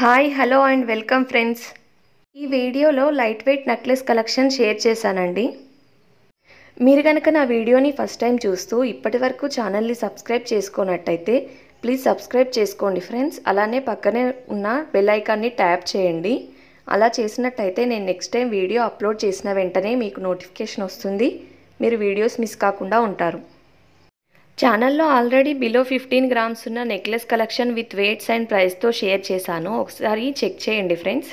hi hello and welcome friends ఈ వీడియోలో light weight necklace collection share చేశానండి మీరు కనుక నా వీడియోని ఫస్ట్ టైం చూస్తూ ఇప్పటి వరకు ఛానల్ని సబ్స్క్రైబ్ చేసుకున్నట్టయితే ప్లీజ్ సబ్స్క్రైబ్ చేసుకోండి ఫ్రెండ్స్ అలానే పక్కనే ఉన్న బెల్లైకాన్ని ట్యాప్ చేయండి అలా చేసినట్టయితే నేను నెక్స్ట్ టైం వీడియో అప్లోడ్ చేసిన వెంటనే మీకు నోటిఫికేషన్ వస్తుంది మీరు వీడియోస్ మిస్ కాకుండా ఉంటారు ఛానల్లో ఆల్రెడీ బిలో ఫిఫ్టీన్ గ్రామ్స్ ఉన్న necklace collection with weights and ప్రైస్తో షేర్ చేశాను ఒకసారి చెక్ చేయండి ఫ్రెండ్స్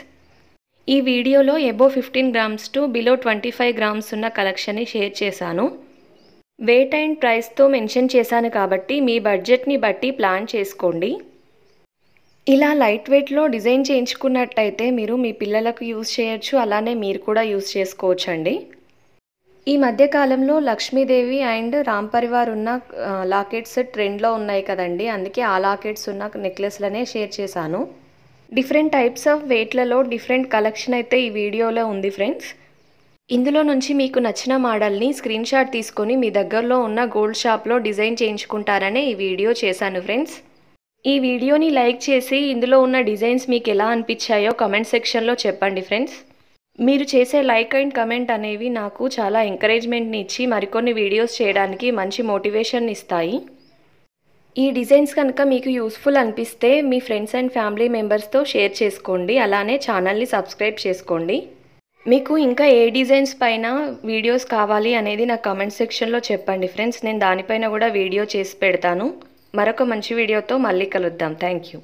ఈ వీడియోలో above fifteen grams to below twenty five grams ఉన్న కలెక్షన్ని షేర్ చేశాను వెయిట్ అండ్ ప్రైస్తో మెన్షన్ చేశాను కాబట్టి మీ బడ్జెట్ని బట్టి ప్లాన్ చేసుకోండి ఇలా లైట్ వెయిట్లో డిజైన్ చేయించుకున్నట్టయితే మీరు మీ పిల్లలకు యూజ్ చేయొచ్చు అలానే మీరు కూడా యూజ్ చేసుకోవచ్చండి ఈ మధ్యకాలంలో లక్ష్మీదేవి అండ్ రామ్ పరివార్ ఉన్న లాకెట్స్ ట్రెండ్లో ఉన్నాయి కదండి అందుకే ఆ లాకెట్స్ ఉన్న నెక్లెస్లనే షేర్ చేశాను డిఫరెంట్ టైప్స్ ఆఫ్ వెయిట్లలో డిఫరెంట్ కలెక్షన్ అయితే ఈ వీడియోలో ఉంది ఫ్రెండ్స్ ఇందులో నుంచి మీకు నచ్చిన మోడల్ని స్క్రీన్ షాట్ తీసుకొని మీ దగ్గరలో ఉన్న గోల్డ్ షాప్లో డిజైన్ చేయించుకుంటారనే ఈ వీడియో చేశాను ఫ్రెండ్స్ ఈ వీడియోని లైక్ చేసి ఇందులో ఉన్న డిజైన్స్ మీకు ఎలా అనిపించాయో కమెంట్ సెక్షన్లో చెప్పండి ఫ్రెండ్స్ మీరు చేసే లైక్ అండ్ కమెంట్ అనేవి నాకు చాలా ఎంకరేజ్మెంట్ని ఇచ్చి మరికొన్ని వీడియోస్ చేయడానికి మంచి మోటివేషన్ ఇస్తాయి ఈ డిజైన్స్ కనుక మీకు యూస్ఫుల్ అనిపిస్తే మీ ఫ్రెండ్స్ అండ్ ఫ్యామిలీ మెంబర్స్తో షేర్ చేసుకోండి అలానే ఛానల్ని సబ్స్క్రైబ్ చేసుకోండి మీకు ఇంకా ఏ డిజైన్స్ పైన వీడియోస్ కావాలి అనేది నా కామెంట్ సెక్షన్లో చెప్పండి ఫ్రెండ్స్ నేను దానిపైన కూడా వీడియో చేసి పెడతాను మరొక మంచి వీడియోతో మళ్ళీ కలుద్దాం థ్యాంక్ యూ